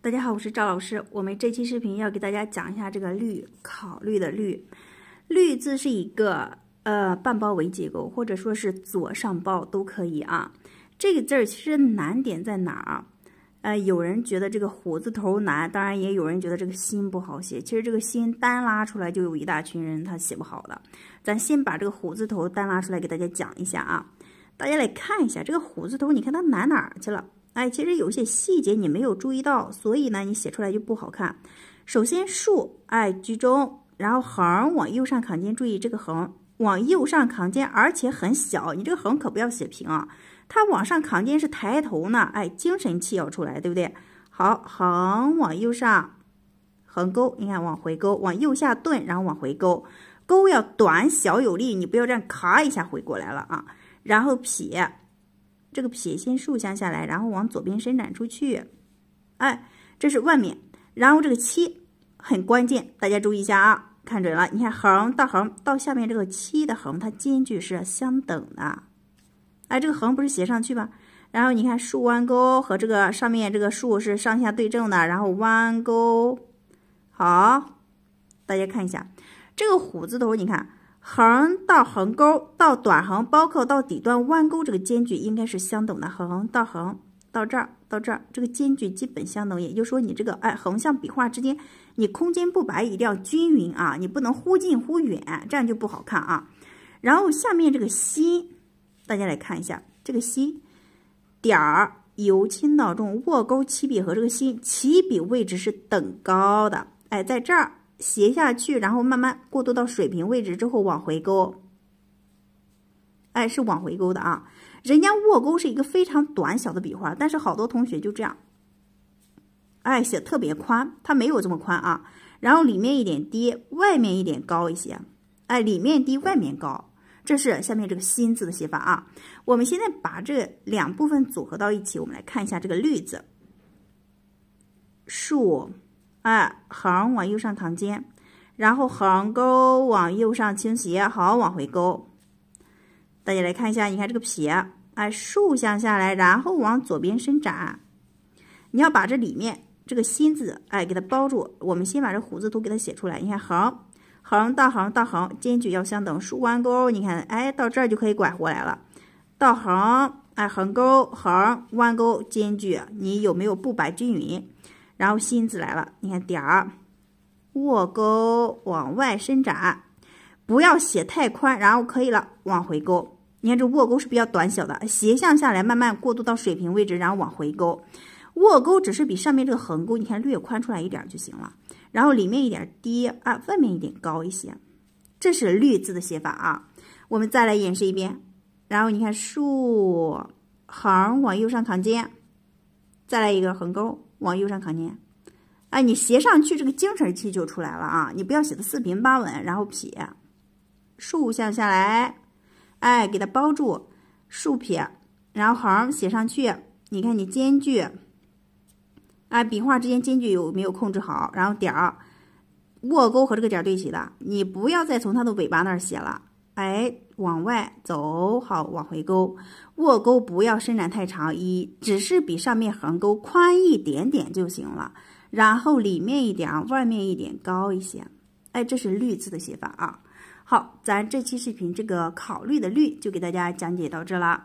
大家好，我是赵老师。我们这期视频要给大家讲一下这个“绿”考虑的“绿”。“绿”字是一个呃半包围结构，或者说是左上包都可以啊。这个字儿其实难点在哪儿？呃，有人觉得这个“虎”字头难，当然也有人觉得这个“心”不好写。其实这个“心”单拉出来就有一大群人他写不好的。咱先把这个“虎”字头单拉出来给大家讲一下啊。大家来看一下这个“虎”字头，你看它难哪儿去了？哎，其实有些细节你没有注意到，所以呢，你写出来就不好看。首先竖，哎，居中，然后横往右上扛肩，注意这个横往右上扛肩，而且很小，你这个横可不要写平啊，它往上扛肩是抬头呢，哎，精神气要出来，对不对？好，横往右上，横钩，你看往回勾，往右下顿，然后往回勾，勾要短小有力，你不要这样咔一下回过来了啊，然后撇。这个撇先竖向下来，然后往左边伸展出去。哎，这是外面。然后这个七很关键，大家注意一下啊，看准了。你看横到横到下面这个七的横，它间距是相等的。哎，这个横不是斜上去吗？然后你看竖弯钩和这个上面这个竖是上下对正的。然后弯钩，好，大家看一下这个虎字头，你看。横到横钩到短横，包括到底端弯钩，这个间距应该是相等的。横到横到这儿到这儿，这个间距基本相等。也就是说，你这个哎，横向笔画之间，你空间不白，一定要均匀啊，你不能忽近忽远，这样就不好看啊。然后下面这个心，大家来看一下这个心点儿由轻到重，卧钩起笔和这个心起笔位置是等高的。哎，在这儿。斜下去，然后慢慢过渡到水平位置之后往回勾。哎，是往回勾的啊。人家卧钩是一个非常短小的笔画，但是好多同学就这样，哎，写特别宽，它没有这么宽啊。然后里面一点低，外面一点高一些，哎，里面低，外面高，这是下面这个心字的写法啊。我们现在把这两部分组合到一起，我们来看一下这个绿字，竖。哎，横往右上扛肩，然后横钩往右上倾斜，好往回勾。大家来看一下，你看这个撇，哎，竖向下来，然后往左边伸展。你要把这里面这个心字，哎，给它包住。我们先把这胡虎”字头给它写出来。你看，横、横、大横、大横，间距要相等。竖弯钩，你看，哎，到这儿就可以拐过来了。到横，哎，横钩、横、弯钩，间距，你有没有不摆均匀？然后心字来了，你看点儿，卧钩往外伸展，不要写太宽，然后可以了，往回勾。你看这卧钩是比较短小的，斜向下来，慢慢过渡到水平位置，然后往回勾。卧钩只是比上面这个横钩，你看略宽出来一点就行了。然后里面一点低，啊，外面一点高一些。这是绿字的写法啊。我们再来演示一遍。然后你看竖，横往右上扛肩，再来一个横钩。往右上靠近，哎，你斜上去，这个精神气就出来了啊！你不要写的四平八稳，然后撇，竖向下来，哎，给它包住，竖撇，然后横写上去。你看你间距，哎，笔画之间间距有没有控制好？然后点儿，卧钩和这个点儿对齐的，你不要再从它的尾巴那儿写了，哎。往外走，好，往回勾，卧钩不要伸展太长，一只是比上面横钩宽一点点就行了。然后里面一点啊，外面一点高一些。哎，这是绿字的写法啊。好，咱这期视频这个考虑的绿就给大家讲解到这了。